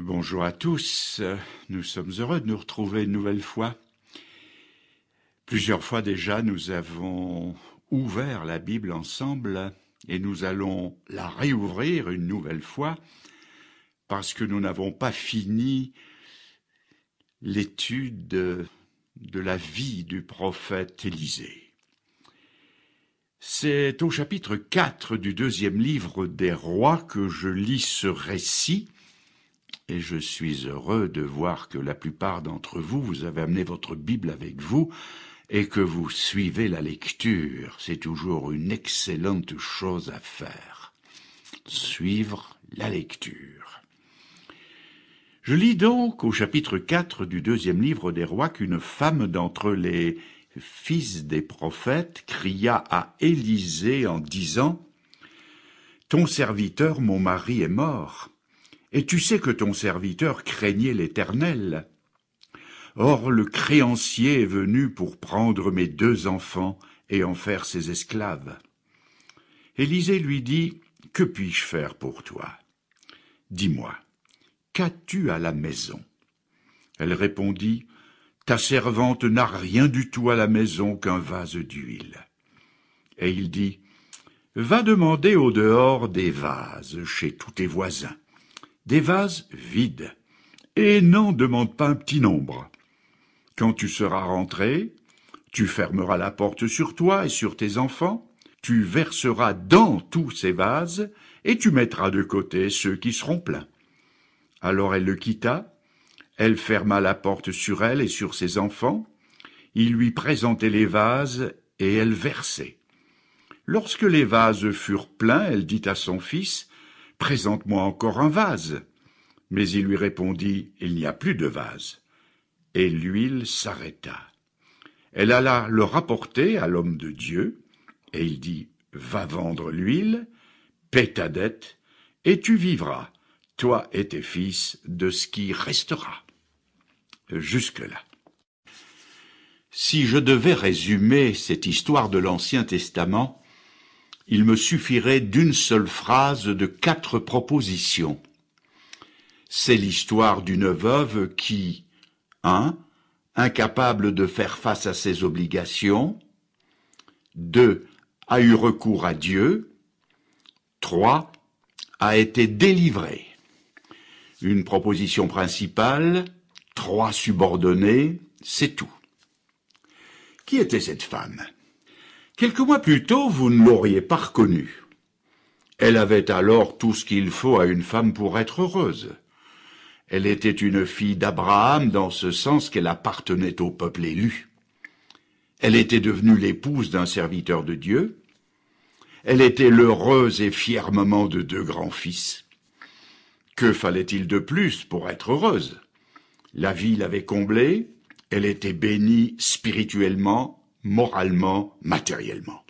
Bonjour à tous, nous sommes heureux de nous retrouver une nouvelle fois. Plusieurs fois déjà, nous avons ouvert la Bible ensemble et nous allons la réouvrir une nouvelle fois parce que nous n'avons pas fini l'étude de la vie du prophète Élisée. C'est au chapitre 4 du deuxième livre des rois que je lis ce récit et je suis heureux de voir que la plupart d'entre vous, vous avez amené votre Bible avec vous et que vous suivez la lecture. C'est toujours une excellente chose à faire. Suivre la lecture. Je lis donc au chapitre 4 du deuxième livre des rois qu'une femme d'entre les fils des prophètes cria à Élisée en disant Ton serviteur, mon mari, est mort et tu sais que ton serviteur craignait l'Éternel. Or le créancier est venu pour prendre mes deux enfants et en faire ses esclaves. Élisée lui dit, Que puis-je faire pour toi Dis-moi, qu'as-tu à la maison Elle répondit, Ta servante n'a rien du tout à la maison qu'un vase d'huile. Et il dit, Va demander au dehors des vases chez tous tes voisins des vases vides, et n'en demande pas un petit nombre. Quand tu seras rentré, tu fermeras la porte sur toi et sur tes enfants, tu verseras dans tous ces vases, et tu mettras de côté ceux qui seront pleins. Alors elle le quitta, elle ferma la porte sur elle et sur ses enfants, il lui présentait les vases, et elle versait. Lorsque les vases furent pleins, elle dit à son fils, Présente-moi encore un vase. Mais il lui répondit, Il n'y a plus de vase. Et l'huile s'arrêta. Elle alla le rapporter à l'homme de Dieu, et il dit, Va vendre l'huile, paie ta dette, et tu vivras, toi et tes fils, de ce qui restera. Jusque-là. Si je devais résumer cette histoire de l'Ancien Testament, il me suffirait d'une seule phrase de quatre propositions. C'est l'histoire d'une veuve qui un, Incapable de faire face à ses obligations deux, A eu recours à Dieu trois, A été délivrée. Une proposition principale, trois subordonnées, c'est tout. Qui était cette femme Quelques mois plus tôt, vous ne l'auriez pas reconnue. Elle avait alors tout ce qu'il faut à une femme pour être heureuse. Elle était une fille d'Abraham dans ce sens qu'elle appartenait au peuple élu. Elle était devenue l'épouse d'un serviteur de Dieu. Elle était l'heureuse et fière de deux grands-fils. Que fallait-il de plus pour être heureuse La vie l'avait comblée, elle était bénie spirituellement, moralement, matériellement.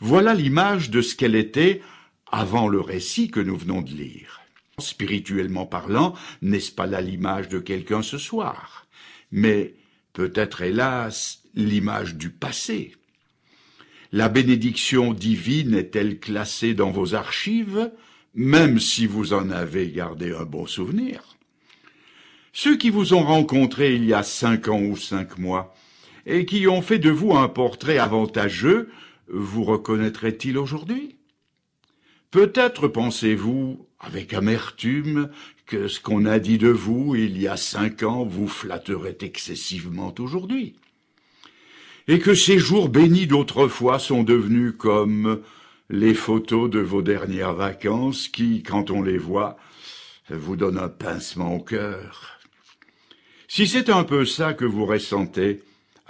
Voilà l'image de ce qu'elle était avant le récit que nous venons de lire. Spirituellement parlant, n'est-ce pas là l'image de quelqu'un ce soir Mais peut-être hélas l'image du passé. La bénédiction divine est-elle classée dans vos archives, même si vous en avez gardé un bon souvenir Ceux qui vous ont rencontré il y a cinq ans ou cinq mois, et qui ont fait de vous un portrait avantageux, vous reconnaîtrait-il aujourd'hui Peut-être pensez-vous, avec amertume, que ce qu'on a dit de vous il y a cinq ans vous flatterait excessivement aujourd'hui, et que ces jours bénis d'autrefois sont devenus comme les photos de vos dernières vacances qui, quand on les voit, vous donnent un pincement au cœur. Si c'est un peu ça que vous ressentez,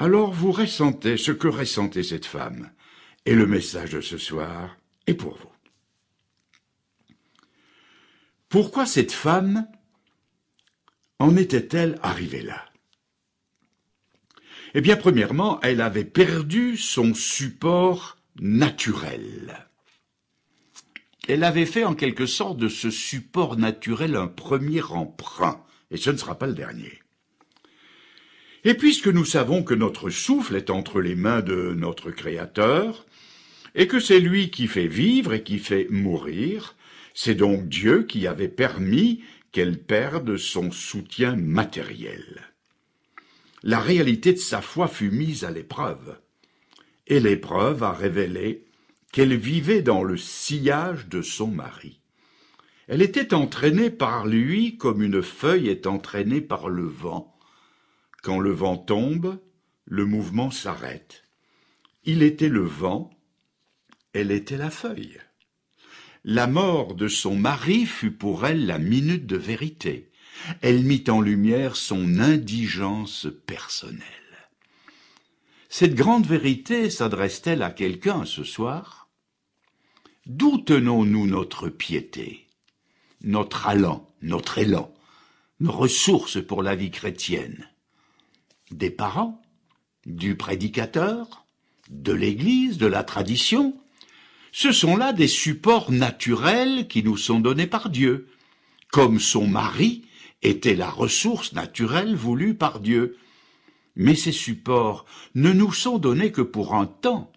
alors vous ressentez ce que ressentait cette femme. Et le message de ce soir est pour vous. Pourquoi cette femme en était-elle arrivée là Eh bien, premièrement, elle avait perdu son support naturel. Elle avait fait en quelque sorte de ce support naturel un premier emprunt, et ce ne sera pas le dernier. Et puisque nous savons que notre souffle est entre les mains de notre Créateur, et que c'est lui qui fait vivre et qui fait mourir, c'est donc Dieu qui avait permis qu'elle perde son soutien matériel. La réalité de sa foi fut mise à l'épreuve, et l'épreuve a révélé qu'elle vivait dans le sillage de son mari. Elle était entraînée par lui comme une feuille est entraînée par le vent, quand le vent tombe, le mouvement s'arrête. Il était le vent, elle était la feuille. La mort de son mari fut pour elle la minute de vérité. Elle mit en lumière son indigence personnelle. Cette grande vérité s'adresse-t-elle à quelqu'un ce soir D'où tenons-nous notre piété, notre allant, notre élan, nos ressources pour la vie chrétienne des parents, du prédicateur, de l'Église, de la tradition. Ce sont là des supports naturels qui nous sont donnés par Dieu, comme son mari était la ressource naturelle voulue par Dieu. Mais ces supports ne nous sont donnés que pour un temps.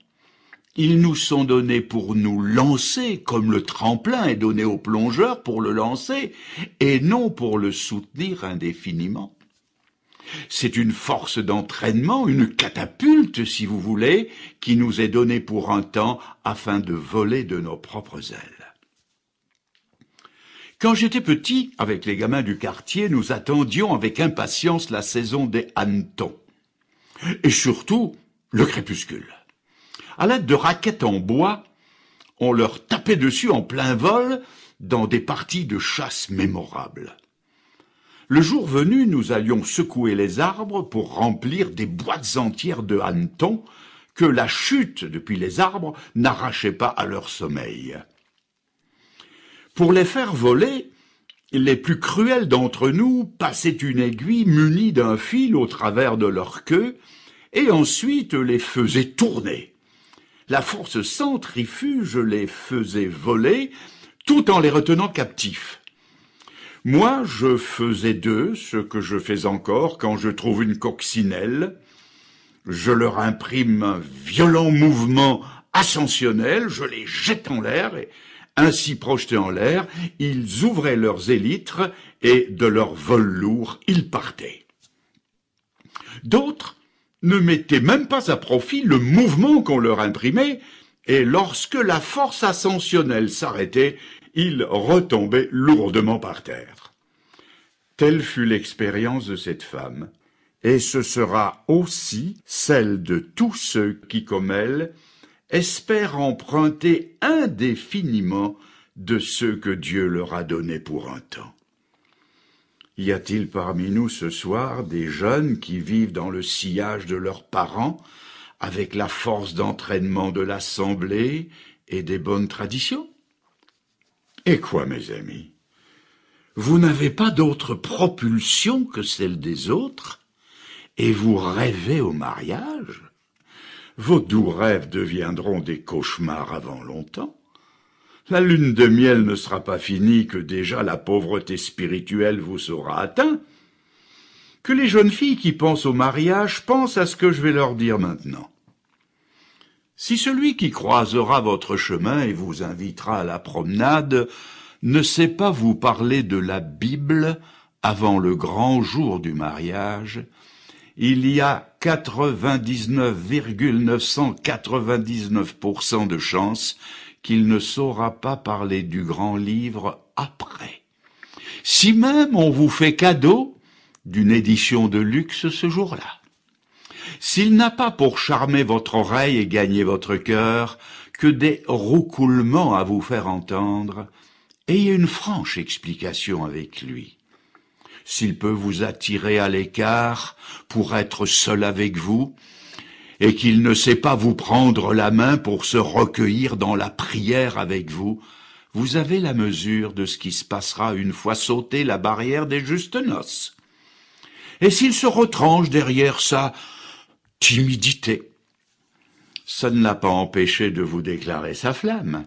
Ils nous sont donnés pour nous lancer, comme le tremplin est donné au plongeur pour le lancer, et non pour le soutenir indéfiniment. C'est une force d'entraînement, une catapulte, si vous voulez, qui nous est donnée pour un temps afin de voler de nos propres ailes. Quand j'étais petit, avec les gamins du quartier, nous attendions avec impatience la saison des hannetons. Et surtout, le crépuscule. À l'aide de raquettes en bois, on leur tapait dessus en plein vol dans des parties de chasse mémorables. Le jour venu, nous allions secouer les arbres pour remplir des boîtes entières de hannetons que la chute depuis les arbres n'arrachait pas à leur sommeil. Pour les faire voler, les plus cruels d'entre nous passaient une aiguille munie d'un fil au travers de leur queue et ensuite les faisaient tourner. La force centrifuge les faisait voler tout en les retenant captifs. Moi, je faisais d'eux ce que je fais encore quand je trouve une coccinelle. Je leur imprime un violent mouvement ascensionnel, je les jette en l'air et, ainsi projetés en l'air, ils ouvraient leurs élytres et de leur vol lourd, ils partaient. D'autres ne mettaient même pas à profit le mouvement qu'on leur imprimait, et lorsque la force ascensionnelle s'arrêtait, il retombait lourdement par terre. Telle fut l'expérience de cette femme, et ce sera aussi celle de tous ceux qui, comme elle, espèrent emprunter indéfiniment de ce que Dieu leur a donné pour un temps. Y a-t-il parmi nous ce soir des jeunes qui vivent dans le sillage de leurs parents, avec la force d'entraînement de l'assemblée et des bonnes traditions « Et quoi, mes amis Vous n'avez pas d'autre propulsion que celle des autres, et vous rêvez au mariage Vos doux rêves deviendront des cauchemars avant longtemps. La lune de miel ne sera pas finie que déjà la pauvreté spirituelle vous sera atteint. Que les jeunes filles qui pensent au mariage pensent à ce que je vais leur dire maintenant. Si celui qui croisera votre chemin et vous invitera à la promenade ne sait pas vous parler de la Bible avant le grand jour du mariage, il y a 99,999% de chance qu'il ne saura pas parler du grand livre après. Si même on vous fait cadeau d'une édition de luxe ce jour-là s'il n'a pas pour charmer votre oreille et gagner votre cœur que des roucoulements à vous faire entendre, ayez une franche explication avec lui. S'il peut vous attirer à l'écart pour être seul avec vous, et qu'il ne sait pas vous prendre la main pour se recueillir dans la prière avec vous, vous avez la mesure de ce qui se passera une fois sautée la barrière des justes noces. Et s'il se retranche derrière ça, timidité. Ça ne l'a pas empêché de vous déclarer sa flamme.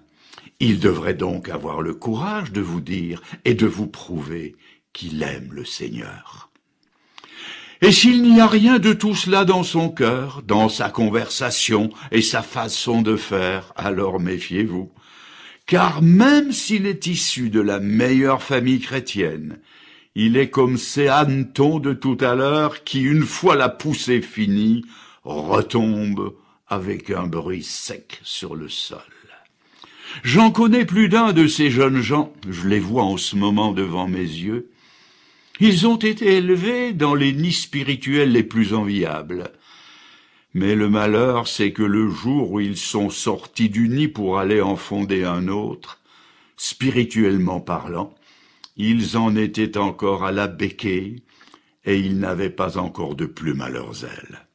Il devrait donc avoir le courage de vous dire et de vous prouver qu'il aime le Seigneur. Et s'il n'y a rien de tout cela dans son cœur, dans sa conversation et sa façon de faire, alors méfiez-vous. Car même s'il est issu de la meilleure famille chrétienne, il est comme ces hannetons de tout à l'heure qui, une fois la poussée finie, retombe avec un bruit sec sur le sol. J'en connais plus d'un de ces jeunes gens, je les vois en ce moment devant mes yeux. Ils ont été élevés dans les nids spirituels les plus enviables. Mais le malheur, c'est que le jour où ils sont sortis du nid pour aller en fonder un autre, spirituellement parlant, ils en étaient encore à la béquée, et ils n'avaient pas encore de plumes à leurs ailes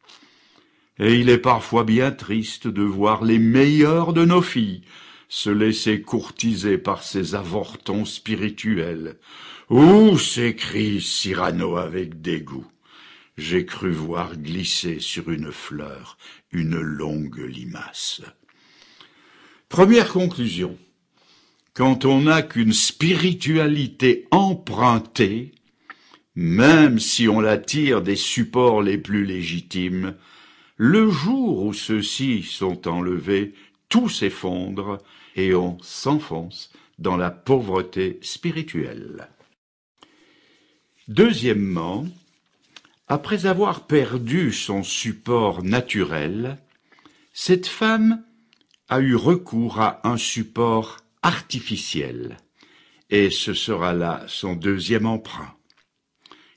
et il est parfois bien triste de voir les meilleures de nos filles se laisser courtiser par ces avortons spirituels. Ouh s'écrie Cyrano avec dégoût. J'ai cru voir glisser sur une fleur une longue limace. Première conclusion. Quand on n'a qu'une spiritualité empruntée, même si on la tire des supports les plus légitimes, le jour où ceux-ci sont enlevés, tout s'effondre et on s'enfonce dans la pauvreté spirituelle. Deuxièmement, après avoir perdu son support naturel, cette femme a eu recours à un support artificiel, et ce sera là son deuxième emprunt.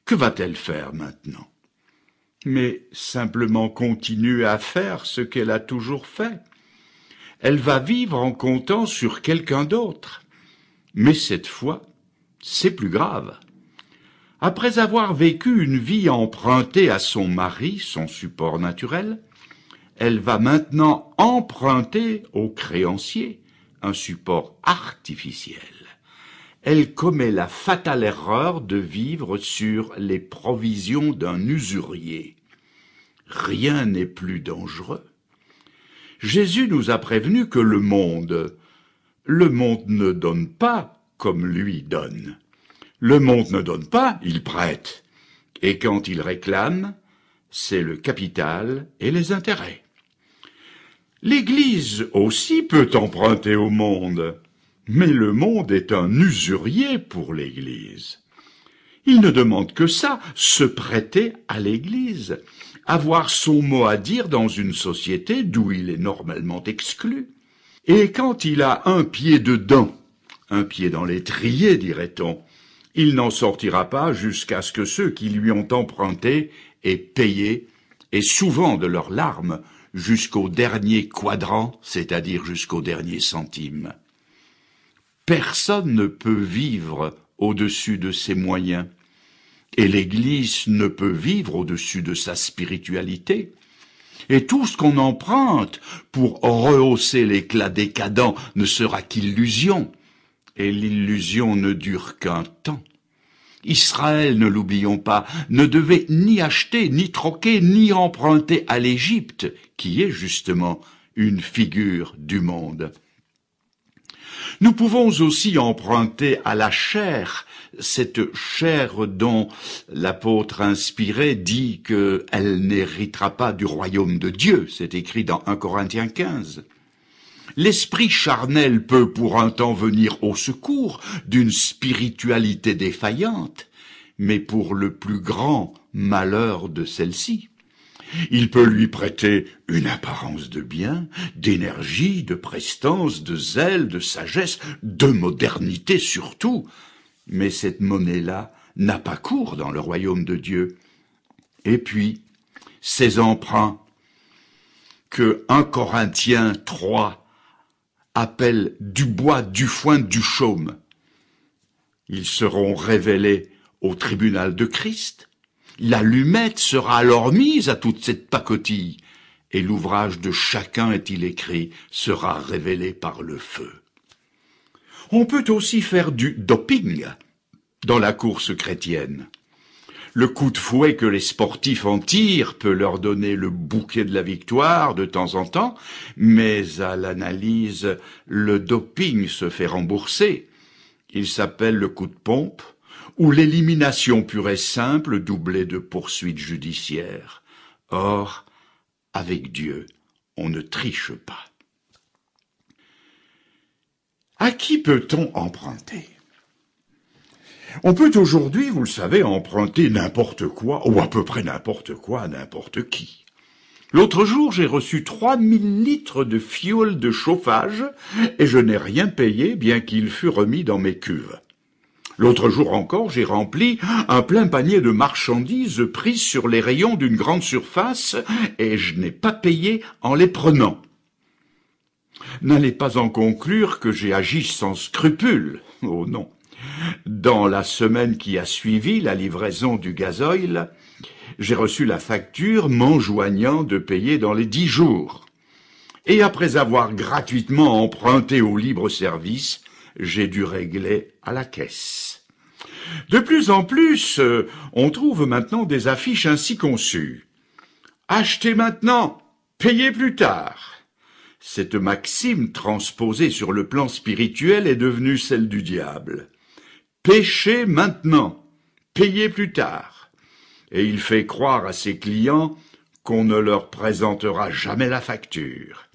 Que va-t-elle faire maintenant mais simplement continue à faire ce qu'elle a toujours fait. Elle va vivre en comptant sur quelqu'un d'autre. Mais cette fois, c'est plus grave. Après avoir vécu une vie empruntée à son mari, son support naturel, elle va maintenant emprunter au créancier un support artificiel. Elle commet la fatale erreur de vivre sur les provisions d'un usurier rien n'est plus dangereux. Jésus nous a prévenu que le monde, le monde ne donne pas comme lui donne. Le monde ne donne pas, il prête. Et quand il réclame, c'est le capital et les intérêts. L'Église aussi peut emprunter au monde, mais le monde est un usurier pour l'Église. Il ne demande que ça, se prêter à l'Église avoir son mot à dire dans une société d'où il est normalement exclu. Et quand il a un pied dedans, un pied dans l'étrier, dirait-on, il n'en sortira pas jusqu'à ce que ceux qui lui ont emprunté aient payé, et souvent de leurs larmes, jusqu'au dernier quadrant, c'est-à-dire jusqu'au dernier centime. Personne ne peut vivre au-dessus de ses moyens et l'Église ne peut vivre au-dessus de sa spiritualité. Et tout ce qu'on emprunte pour rehausser l'éclat décadent ne sera qu'illusion, et l'illusion ne dure qu'un temps. Israël, ne l'oublions pas, ne devait ni acheter, ni troquer, ni emprunter à l'Égypte, qui est justement une figure du monde. Nous pouvons aussi emprunter à la chair cette chair dont l'apôtre inspiré dit qu'elle n'héritera pas du royaume de Dieu, c'est écrit dans 1 Corinthiens 15. L'esprit charnel peut pour un temps venir au secours d'une spiritualité défaillante, mais pour le plus grand malheur de celle-ci. Il peut lui prêter une apparence de bien, d'énergie, de prestance, de zèle, de sagesse, de modernité surtout, mais cette monnaie-là n'a pas cours dans le royaume de Dieu. Et puis, ces emprunts que 1 Corinthiens 3 appelle du bois, du foin, du chaume, ils seront révélés au tribunal de Christ. L'allumette sera alors mise à toute cette pacotille, et l'ouvrage de chacun est-il écrit sera révélé par le feu. On peut aussi faire du doping dans la course chrétienne. Le coup de fouet que les sportifs en tirent peut leur donner le bouquet de la victoire de temps en temps, mais à l'analyse, le doping se fait rembourser. Il s'appelle le coup de pompe ou l'élimination pure et simple doublée de poursuites judiciaires. Or, avec Dieu, on ne triche pas. À qui peut-on emprunter On peut aujourd'hui, vous le savez, emprunter n'importe quoi, ou à peu près n'importe quoi n'importe qui. L'autre jour, j'ai reçu 3000 litres de fioul de chauffage et je n'ai rien payé bien qu'il fût remis dans mes cuves. L'autre jour encore, j'ai rempli un plein panier de marchandises prises sur les rayons d'une grande surface et je n'ai pas payé en les prenant n'allez pas en conclure que j'ai agi sans scrupule. Oh non. Dans la semaine qui a suivi la livraison du gazoil, j'ai reçu la facture m'enjoignant de payer dans les dix jours. Et après avoir gratuitement emprunté au libre service, j'ai dû régler à la caisse. De plus en plus, euh, on trouve maintenant des affiches ainsi conçues. Achetez maintenant, payez plus tard. Cette maxime transposée sur le plan spirituel est devenue celle du diable. Péchez maintenant, payez plus tard. Et il fait croire à ses clients qu'on ne leur présentera jamais la facture.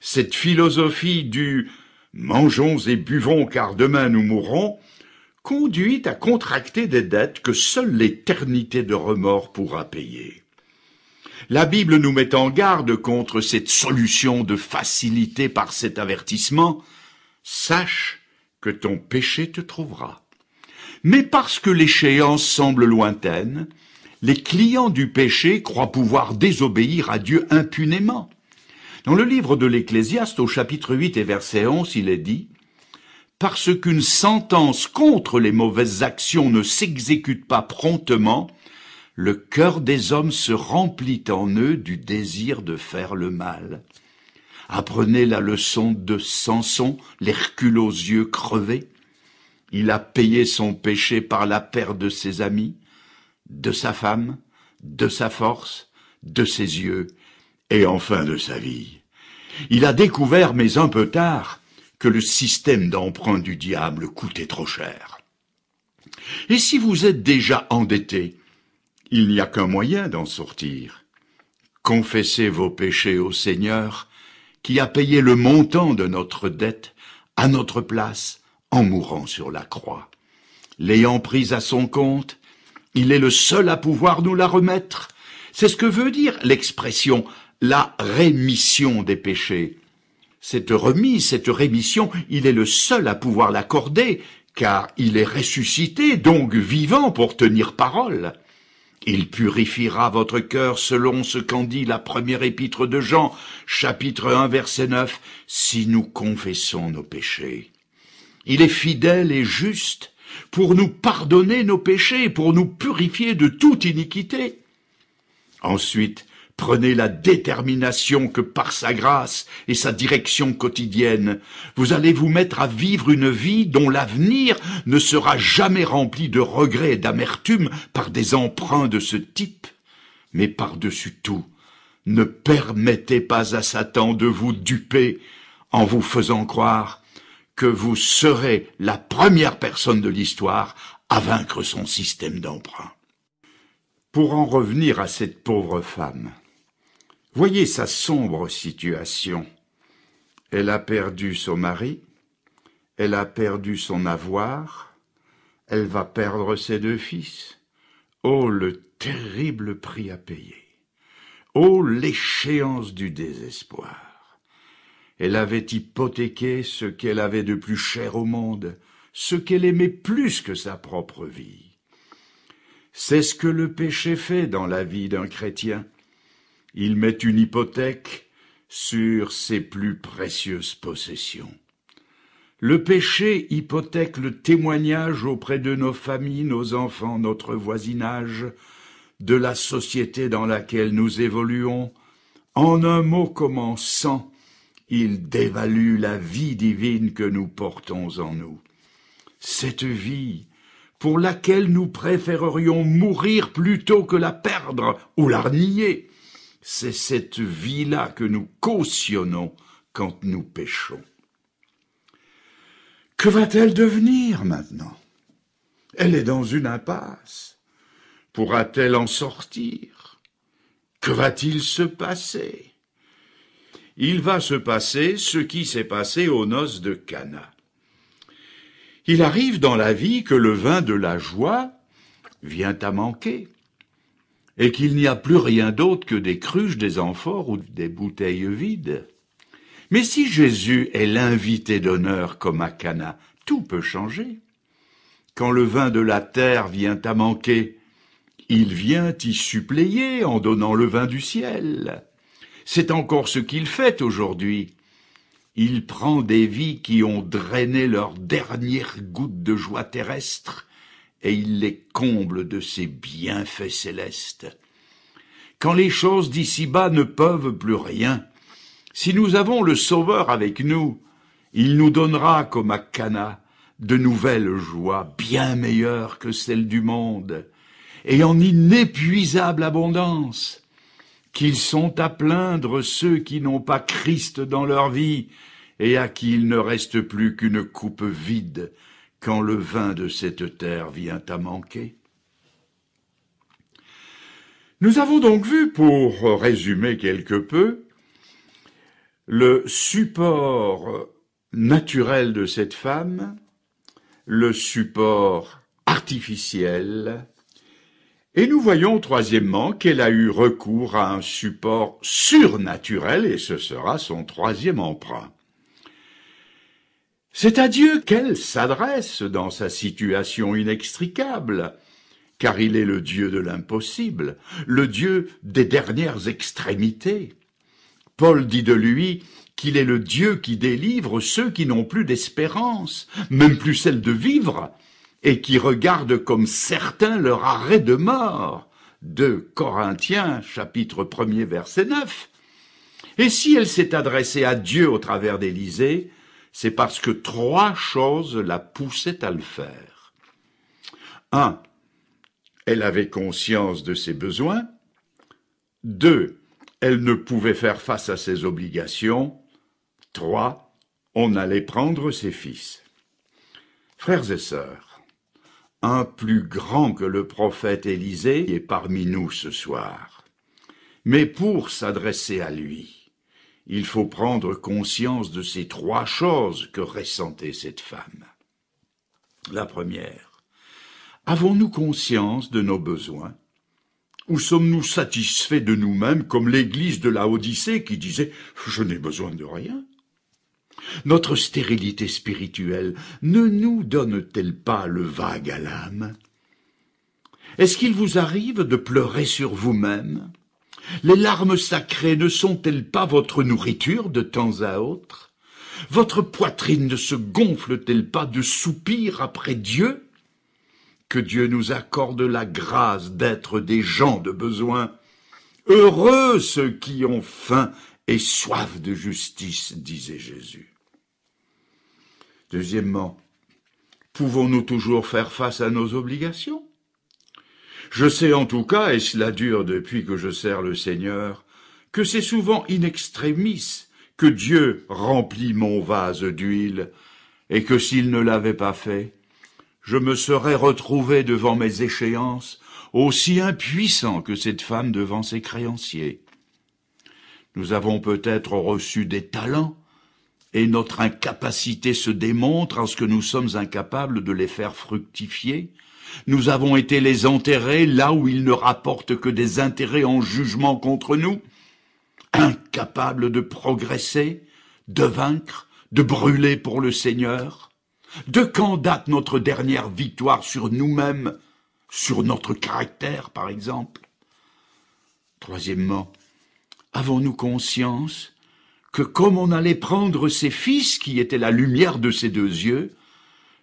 Cette philosophie du mangeons et buvons car demain nous mourrons conduit à contracter des dettes que seule l'éternité de remords pourra payer. La Bible nous met en garde contre cette solution de facilité par cet avertissement. Sache que ton péché te trouvera. Mais parce que l'échéance semble lointaine, les clients du péché croient pouvoir désobéir à Dieu impunément. Dans le livre de l'Ecclésiaste, au chapitre 8 et verset 11, il est dit Parce qu'une sentence contre les mauvaises actions ne s'exécute pas promptement, le cœur des hommes se remplit en eux du désir de faire le mal. Apprenez la leçon de Samson, l'Hercule aux yeux crevés. Il a payé son péché par la perte de ses amis, de sa femme, de sa force, de ses yeux, et enfin de sa vie. Il a découvert, mais un peu tard, que le système d'emprunt du diable coûtait trop cher. Et si vous êtes déjà endetté, il n'y a qu'un moyen d'en sortir. Confessez vos péchés au Seigneur, qui a payé le montant de notre dette à notre place en mourant sur la croix. L'ayant prise à son compte, il est le seul à pouvoir nous la remettre. C'est ce que veut dire l'expression la rémission des péchés. Cette remise, cette rémission, il est le seul à pouvoir l'accorder, car il est ressuscité, donc vivant pour tenir parole. Il purifiera votre cœur selon ce qu'en dit la première épître de Jean, chapitre 1, verset 9, si nous confessons nos péchés. Il est fidèle et juste pour nous pardonner nos péchés, pour nous purifier de toute iniquité. Ensuite, Prenez la détermination que par sa grâce et sa direction quotidienne, vous allez vous mettre à vivre une vie dont l'avenir ne sera jamais rempli de regrets et d'amertume par des emprunts de ce type. Mais par-dessus tout, ne permettez pas à Satan de vous duper en vous faisant croire que vous serez la première personne de l'histoire à vaincre son système d'emprunt. Pour en revenir à cette pauvre femme, Voyez sa sombre situation. Elle a perdu son mari, elle a perdu son avoir, elle va perdre ses deux fils. Oh, le terrible prix à payer. Oh, l'échéance du désespoir. Elle avait hypothéqué ce qu'elle avait de plus cher au monde, ce qu'elle aimait plus que sa propre vie. C'est ce que le péché fait dans la vie d'un chrétien il met une hypothèque sur ses plus précieuses possessions. Le péché hypothèque le témoignage auprès de nos familles, nos enfants, notre voisinage, de la société dans laquelle nous évoluons. En un mot commençant, il dévalue la vie divine que nous portons en nous. Cette vie pour laquelle nous préférerions mourir plutôt que la perdre ou la renier c'est cette vie-là que nous cautionnons quand nous péchons. Que va-t-elle devenir maintenant Elle est dans une impasse. Pourra-t-elle en sortir Que va-t-il se passer Il va se passer ce qui s'est passé aux noces de Cana. Il arrive dans la vie que le vin de la joie vient à manquer et qu'il n'y a plus rien d'autre que des cruches, des amphores ou des bouteilles vides. Mais si Jésus est l'invité d'honneur comme à Cana, tout peut changer. Quand le vin de la terre vient à manquer, il vient y suppléer en donnant le vin du ciel. C'est encore ce qu'il fait aujourd'hui. Il prend des vies qui ont drainé leur dernière gouttes de joie terrestre et il les comble de ses bienfaits célestes. Quand les choses d'ici-bas ne peuvent plus rien, si nous avons le Sauveur avec nous, il nous donnera, comme à Cana, de nouvelles joies bien meilleures que celles du monde, et en inépuisable abondance, qu'ils sont à plaindre ceux qui n'ont pas Christ dans leur vie, et à qui il ne reste plus qu'une coupe vide quand le vin de cette terre vient à manquer. Nous avons donc vu, pour résumer quelque peu, le support naturel de cette femme, le support artificiel, et nous voyons troisièmement qu'elle a eu recours à un support surnaturel, et ce sera son troisième emprunt. C'est à Dieu qu'elle s'adresse dans sa situation inextricable, car il est le Dieu de l'impossible, le Dieu des dernières extrémités. Paul dit de lui qu'il est le Dieu qui délivre ceux qui n'ont plus d'espérance, même plus celle de vivre, et qui regardent comme certains leur arrêt de mort. 2 Corinthiens chapitre 1 verset 9. Et si elle s'est adressée à Dieu au travers d'Élysée c'est parce que trois choses la poussaient à le faire. Un, elle avait conscience de ses besoins. Deux, elle ne pouvait faire face à ses obligations. Trois, on allait prendre ses fils. Frères et sœurs, un plus grand que le prophète Élisée est parmi nous ce soir. Mais pour s'adresser à lui, il faut prendre conscience de ces trois choses que ressentait cette femme. La première, avons-nous conscience de nos besoins Ou sommes-nous satisfaits de nous-mêmes comme l'Église de la Odyssée qui disait ⁇ Je n'ai besoin de rien ⁇ Notre stérilité spirituelle ne nous donne-t-elle pas le vague à l'âme Est-ce qu'il vous arrive de pleurer sur vous-même les larmes sacrées ne sont-elles pas votre nourriture de temps à autre Votre poitrine ne se gonfle-t-elle pas de soupirs après Dieu Que Dieu nous accorde la grâce d'être des gens de besoin. Heureux ceux qui ont faim et soif de justice, disait Jésus. Deuxièmement, pouvons-nous toujours faire face à nos obligations je sais en tout cas, et cela dure depuis que je sers le Seigneur, que c'est souvent in extremis que Dieu remplit mon vase d'huile, et que s'il ne l'avait pas fait, je me serais retrouvé devant mes échéances aussi impuissant que cette femme devant ses créanciers. Nous avons peut-être reçu des talents, et notre incapacité se démontre en ce que nous sommes incapables de les faire fructifier, nous avons été les enterrés là où ils ne rapportent que des intérêts en jugement contre nous, incapables de progresser, de vaincre, de brûler pour le Seigneur. De quand date notre dernière victoire sur nous-mêmes, sur notre caractère par exemple Troisièmement, avons-nous conscience que comme on allait prendre ses fils qui étaient la lumière de ses deux yeux,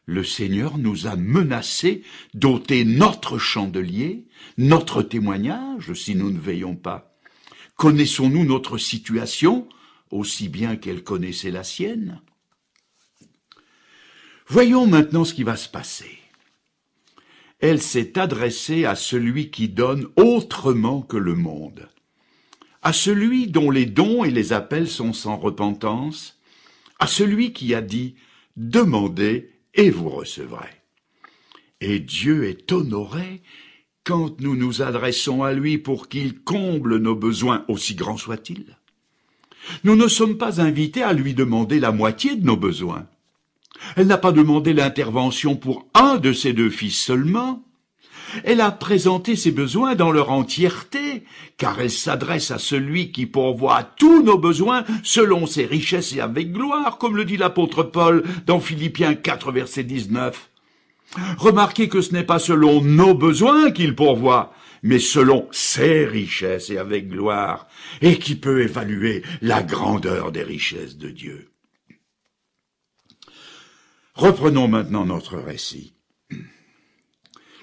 le Seigneur nous a menacés d'ôter notre chandelier, notre témoignage, si nous ne veillons pas. Connaissons-nous notre situation aussi bien qu'elle connaissait la sienne Voyons maintenant ce qui va se passer. Elle s'est adressée à celui qui donne autrement que le monde, à celui dont les dons et les appels sont sans repentance, à celui qui a dit ⁇ Demandez et vous recevrez. Et Dieu est honoré quand nous nous adressons à lui pour qu'il comble nos besoins, aussi grands soient-ils. Nous ne sommes pas invités à lui demander la moitié de nos besoins. Elle n'a pas demandé l'intervention pour un de ses deux fils seulement, elle a présenté ses besoins dans leur entièreté, car elle s'adresse à celui qui pourvoit tous nos besoins selon ses richesses et avec gloire, comme le dit l'apôtre Paul dans Philippiens 4 verset 19. Remarquez que ce n'est pas selon nos besoins qu'il pourvoit, mais selon ses richesses et avec gloire, et qui peut évaluer la grandeur des richesses de Dieu. Reprenons maintenant notre récit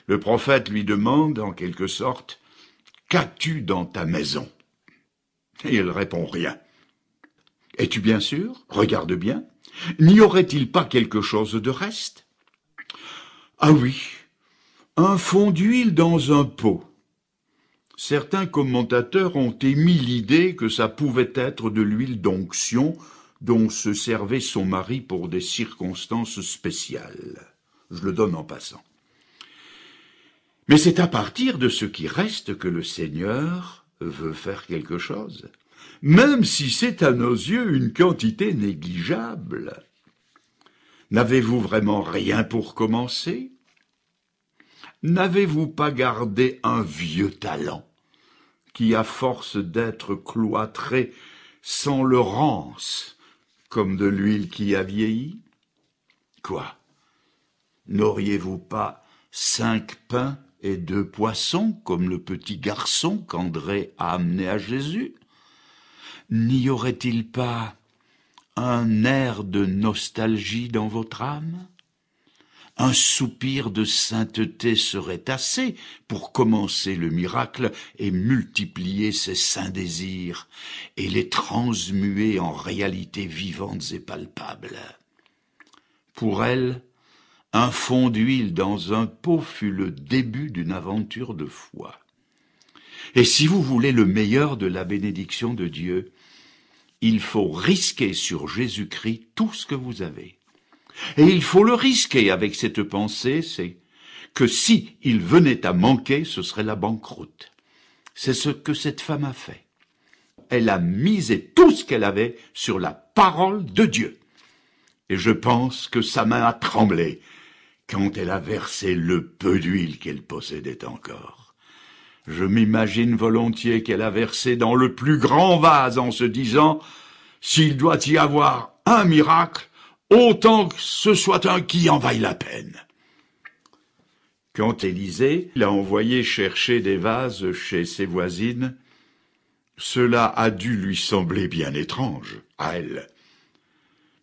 le prophète lui demande, en quelque sorte, Qu'as-tu dans ta maison Et il répond rien. Es-tu bien sûr Regarde bien. N'y aurait-il pas quelque chose de reste Ah oui, un fond d'huile dans un pot. Certains commentateurs ont émis l'idée que ça pouvait être de l'huile d'onction dont se servait son mari pour des circonstances spéciales. Je le donne en passant. Mais c'est à partir de ce qui reste que le Seigneur veut faire quelque chose, même si c'est à nos yeux une quantité négligeable. N'avez-vous vraiment rien pour commencer N'avez-vous pas gardé un vieux talent qui, à force d'être cloîtré, sans le rance comme de l'huile qui a vieilli Quoi N'auriez-vous pas cinq pains et deux poissons comme le petit garçon qu'André a amené à Jésus N'y aurait-il pas un air de nostalgie dans votre âme un soupir de sainteté serait assez pour commencer le miracle et multiplier ses saints désirs et les transmuer en réalités vivantes et palpables. Pour elle, un fond d'huile dans un pot fut le début d'une aventure de foi. Et si vous voulez le meilleur de la bénédiction de Dieu, il faut risquer sur Jésus-Christ tout ce que vous avez. Et il faut le risquer avec cette pensée, c'est que si il venait à manquer, ce serait la banqueroute. C'est ce que cette femme a fait. Elle a misé tout ce qu'elle avait sur la parole de Dieu. Et je pense que sa main a tremblé quand elle a versé le peu d'huile qu'elle possédait encore. Je m'imagine volontiers qu'elle a versé dans le plus grand vase en se disant S'il doit y avoir un miracle, autant que ce soit un qui en vaille la peine. Quand Élisée l'a envoyé chercher des vases chez ses voisines, cela a dû lui sembler bien étrange à elle,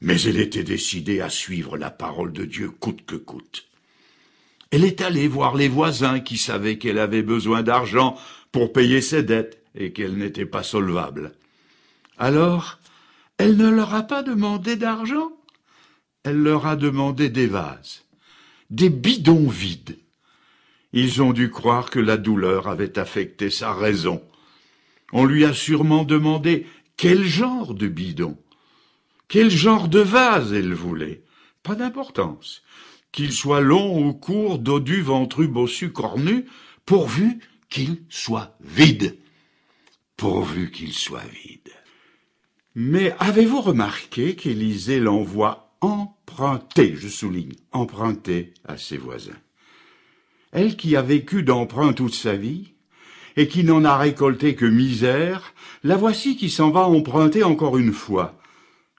mais elle était décidée à suivre la parole de Dieu coûte que coûte. Elle est allée voir les voisins qui savaient qu'elle avait besoin d'argent pour payer ses dettes et qu'elle n'était pas solvable. Alors, elle ne leur a pas demandé d'argent, elle leur a demandé des vases, des bidons vides. Ils ont dû croire que la douleur avait affecté sa raison. On lui a sûrement demandé quel genre de bidon. Quel genre de vase elle voulait Pas d'importance. Qu'il soit long ou court, dodu, ventru, bossu, cornu, pourvu qu'il soit vide. Pourvu qu'il soit vide. Mais avez-vous remarqué qu'Élisée l'envoie emprunter, je souligne, emprunté à ses voisins Elle qui a vécu d'emprunt toute sa vie, et qui n'en a récolté que misère, la voici qui s'en va emprunter encore une fois.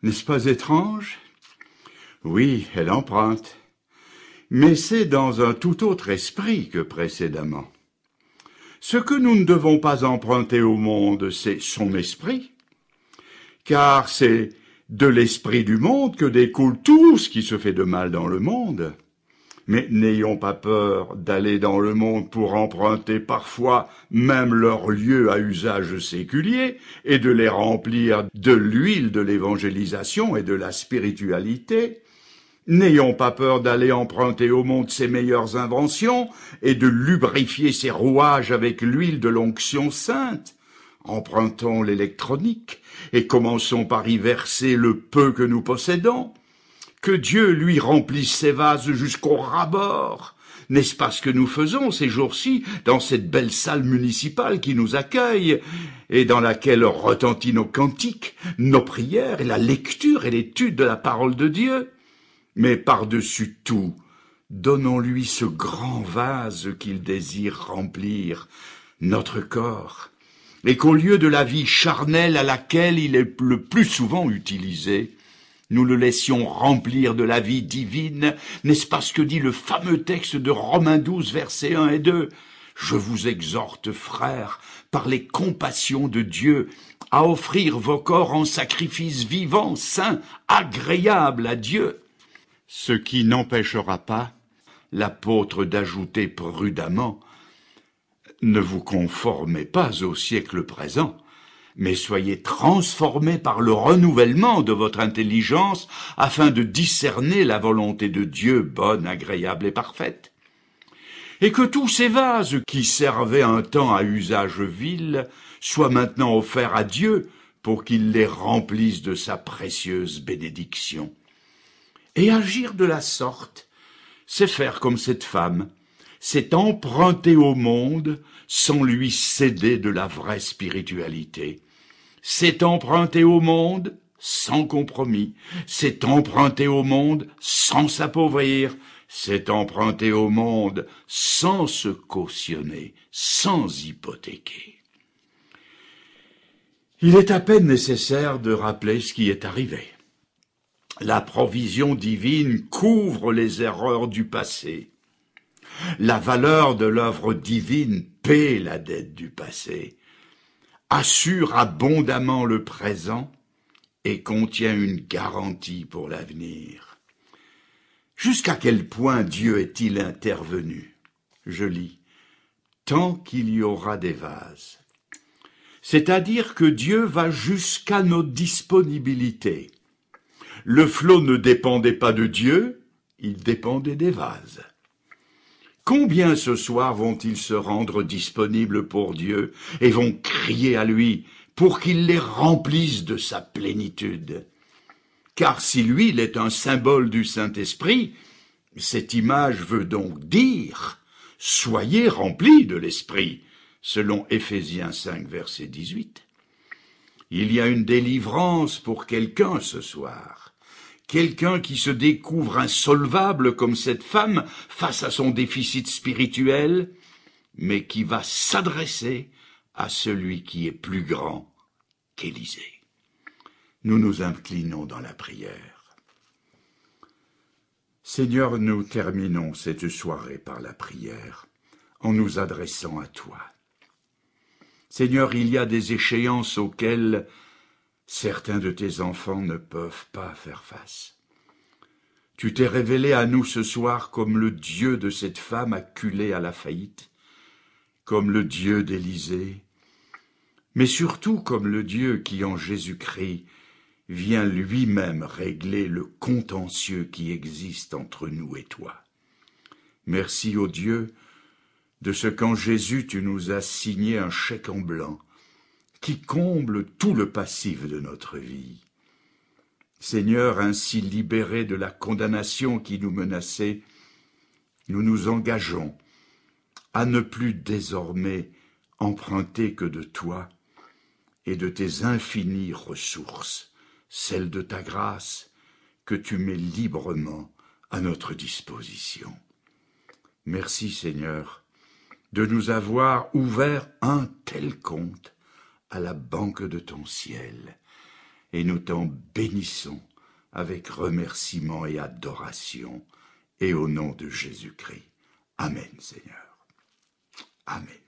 N'est-ce pas étrange Oui, elle emprunte. Mais c'est dans un tout autre esprit que précédemment. Ce que nous ne devons pas emprunter au monde, c'est son esprit, car c'est de l'esprit du monde que découle tout ce qui se fait de mal dans le monde mais n'ayons pas peur d'aller dans le monde pour emprunter parfois même leurs lieux à usage séculier et de les remplir de l'huile de l'évangélisation et de la spiritualité. N'ayons pas peur d'aller emprunter au monde ses meilleures inventions et de lubrifier ses rouages avec l'huile de l'onction sainte. Empruntons l'électronique et commençons par y verser le peu que nous possédons que Dieu lui remplisse ses vases jusqu'au rabord. N'est-ce pas ce que nous faisons ces jours-ci dans cette belle salle municipale qui nous accueille et dans laquelle retentit nos cantiques, nos prières et la lecture et l'étude de la parole de Dieu? Mais par-dessus tout, donnons-lui ce grand vase qu'il désire remplir, notre corps, et qu'au lieu de la vie charnelle à laquelle il est le plus souvent utilisé, nous le laissions remplir de la vie divine, n'est-ce pas ce que dit le fameux texte de Romains 12, versets 1 et 2 Je vous exhorte, frères, par les compassions de Dieu, à offrir vos corps en sacrifice vivant, saint, agréable à Dieu. Ce qui n'empêchera pas l'apôtre d'ajouter prudemment Ne vous conformez pas au siècle présent, mais soyez transformés par le renouvellement de votre intelligence afin de discerner la volonté de Dieu bonne, agréable et parfaite. Et que tous ces vases qui servaient un temps à usage vil soient maintenant offerts à Dieu pour qu'il les remplisse de sa précieuse bénédiction. Et agir de la sorte, c'est faire comme cette femme, c'est emprunter au monde sans lui céder de la vraie spiritualité s'est emprunté au monde sans compromis, s'est emprunté au monde sans s'appauvrir, s'est emprunté au monde sans se cautionner, sans hypothéquer. Il est à peine nécessaire de rappeler ce qui est arrivé. La provision divine couvre les erreurs du passé. La valeur de l'œuvre divine paie la dette du passé assure abondamment le présent et contient une garantie pour l'avenir. Jusqu'à quel point Dieu est-il intervenu Je lis. Tant qu'il y aura des vases. C'est-à-dire que Dieu va jusqu'à nos disponibilités. Le flot ne dépendait pas de Dieu, il dépendait des vases. Combien ce soir vont-ils se rendre disponibles pour Dieu et vont crier à lui pour qu'il les remplisse de sa plénitude Car si l'huile est un symbole du Saint-Esprit, cette image veut donc dire Soyez remplis de l'Esprit, selon Ephésiens 5, verset 18. Il y a une délivrance pour quelqu'un ce soir. Quelqu'un qui se découvre insolvable comme cette femme face à son déficit spirituel, mais qui va s'adresser à celui qui est plus grand qu'Élisée. Nous nous inclinons dans la prière. Seigneur, nous terminons cette soirée par la prière, en nous adressant à toi. Seigneur, il y a des échéances auxquelles certains de tes enfants ne peuvent pas faire face. Tu t'es révélé à nous ce soir comme le Dieu de cette femme acculée à la faillite, comme le Dieu d'Élysée, mais surtout comme le Dieu qui en Jésus-Christ vient lui-même régler le contentieux qui existe entre nous et toi. Merci ô Dieu de ce qu'en Jésus tu nous as signé un chèque en blanc qui comble tout le passif de notre vie. Seigneur, ainsi libéré de la condamnation qui nous menaçait, nous nous engageons à ne plus désormais emprunter que de toi et de tes infinies ressources, celles de ta grâce que tu mets librement à notre disposition. Merci Seigneur de nous avoir ouvert un tel compte à la banque de ton ciel, et nous t'en bénissons avec remerciement et adoration, et au nom de Jésus-Christ. Amen, Seigneur. Amen.